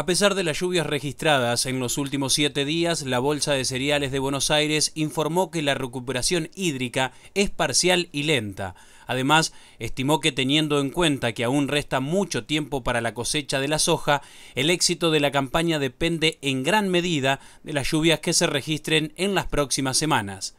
A pesar de las lluvias registradas en los últimos siete días, la Bolsa de Cereales de Buenos Aires informó que la recuperación hídrica es parcial y lenta. Además, estimó que teniendo en cuenta que aún resta mucho tiempo para la cosecha de la soja, el éxito de la campaña depende en gran medida de las lluvias que se registren en las próximas semanas.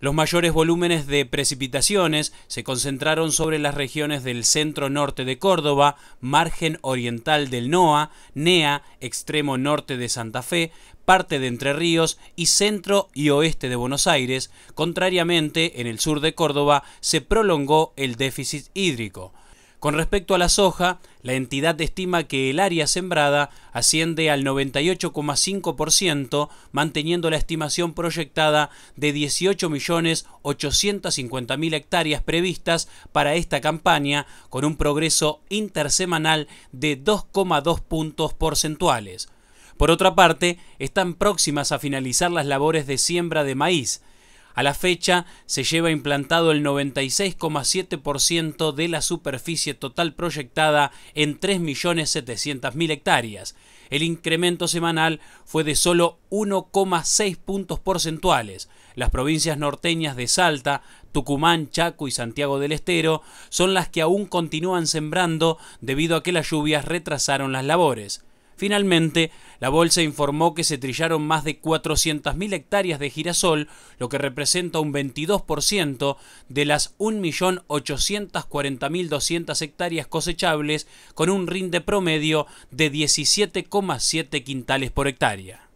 Los mayores volúmenes de precipitaciones se concentraron sobre las regiones del centro-norte de Córdoba, margen oriental del NOA, NEA, extremo norte de Santa Fe, parte de Entre Ríos y centro y oeste de Buenos Aires. Contrariamente, en el sur de Córdoba se prolongó el déficit hídrico. Con respecto a la soja, la entidad estima que el área sembrada asciende al 98,5%, manteniendo la estimación proyectada de 18.850.000 hectáreas previstas para esta campaña, con un progreso intersemanal de 2,2 puntos porcentuales. Por otra parte, están próximas a finalizar las labores de siembra de maíz, a la fecha se lleva implantado el 96,7% de la superficie total proyectada en 3.700.000 hectáreas. El incremento semanal fue de solo 1,6 puntos porcentuales. Las provincias norteñas de Salta, Tucumán, Chaco y Santiago del Estero son las que aún continúan sembrando debido a que las lluvias retrasaron las labores. Finalmente, la bolsa informó que se trillaron más de 400.000 hectáreas de girasol, lo que representa un 22% de las 1.840.200 hectáreas cosechables, con un rinde promedio de 17,7 quintales por hectárea.